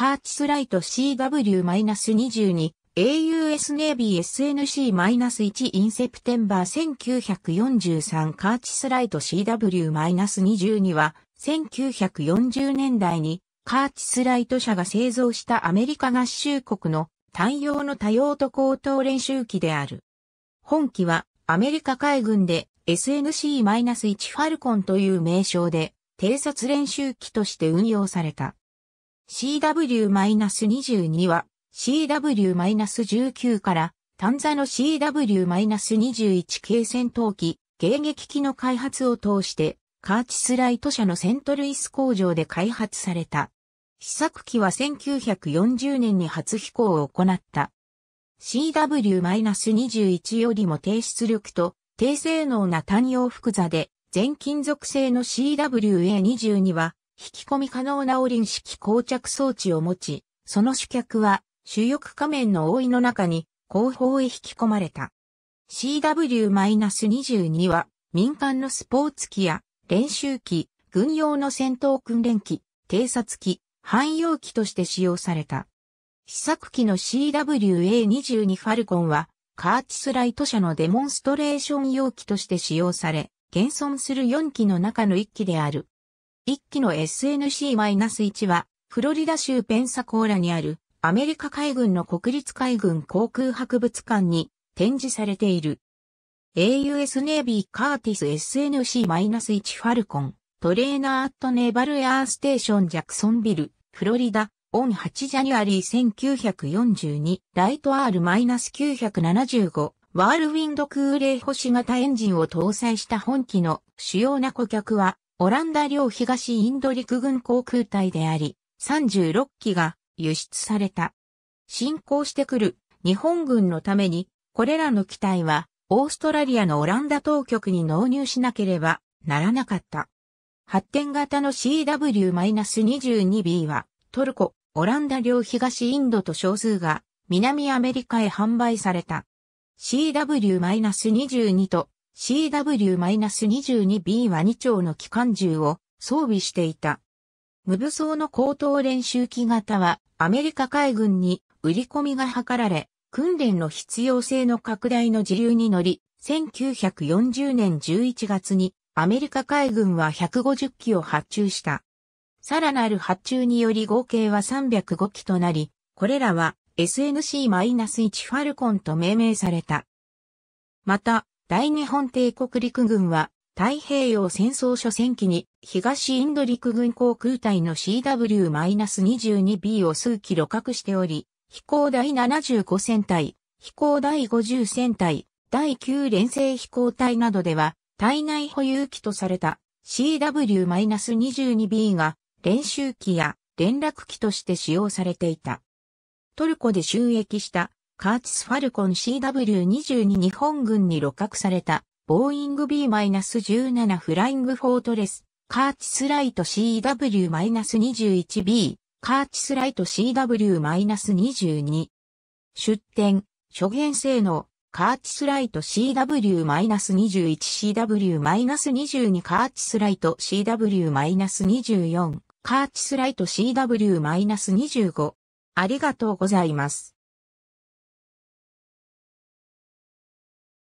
カーチスライト CW-22、AUS ネイビー SNC-1 インセプテンバー1943カーチスライト CW-22 は1940年代にカーチスライト社が製造したアメリカ合衆国の単応の多用途高等練習機である。本機はアメリカ海軍で SNC-1 ファルコンという名称で偵察練習機として運用された。CW-22 は CW-19 からン座の CW-21 系戦闘機、迎撃機の開発を通して、カーチスライト社のセントルイス工場で開発された。試作機は1940年に初飛行を行った。CW-21 よりも低出力と低性能な単葉複座で全金属製の CWA22 は引き込み可能なオリン式膠着装置を持ち、その主脚は主翼仮面の覆いの中に後方へ引き込まれた。CW-22 は民間のスポーツ機や練習機、軍用の戦闘訓練機、偵察機、汎用機として使用された。試作機の CWA-22 ファルコンはカーチスライト社のデモンストレーション用機として使用され、現存する4機の中の1機である。一機の SNC-1 は、フロリダ州ペンサコーラにあるアメリカ海軍の国立海軍航空博物館に展示されている。AUS ネイビーカーティス SNC-1 ファルコントレーナーアットネーバルエアーステーションジャクソンビル、フロリダ、オン8ジャニュアリー1942ライト R-975 ワールウィンド空冷星型エンジンを搭載した本機の主要な顧客はオランダ領東インド陸軍航空隊であり、36機が輸出された。進行してくる日本軍のために、これらの機体はオーストラリアのオランダ当局に納入しなければならなかった。発展型の CW-22B はトルコ、オランダ領東インドと少数が南アメリカへ販売された。CW-22 と CW-22B は2丁の機関銃を装備していた。無武装の高等練習機型はアメリカ海軍に売り込みが図られ、訓練の必要性の拡大の時流に乗り、1940年11月にアメリカ海軍は150機を発注した。さらなる発注により合計は305機となり、これらは SNC-1 ファルコンと命名された。また、大日本帝国陸軍は太平洋戦争初戦期に東インド陸軍航空隊の CW-22B を数機路獲しており、飛行第75戦隊、飛行第50戦隊、第9連星飛行隊などでは体内保有機とされた CW-22B が練習機や連絡機として使用されていた。トルコで収益したカーチス・ファルコン CW22 日本軍に露獲された、ボーイング B-17 フライングフォートレス、カーチスライト CW-21B、カーチスライト CW-22。出展、諸元性能、カーチスライト CW-21CW-22 カーチスライト CW-24 カーチスライト CW-25 ありがとうございます。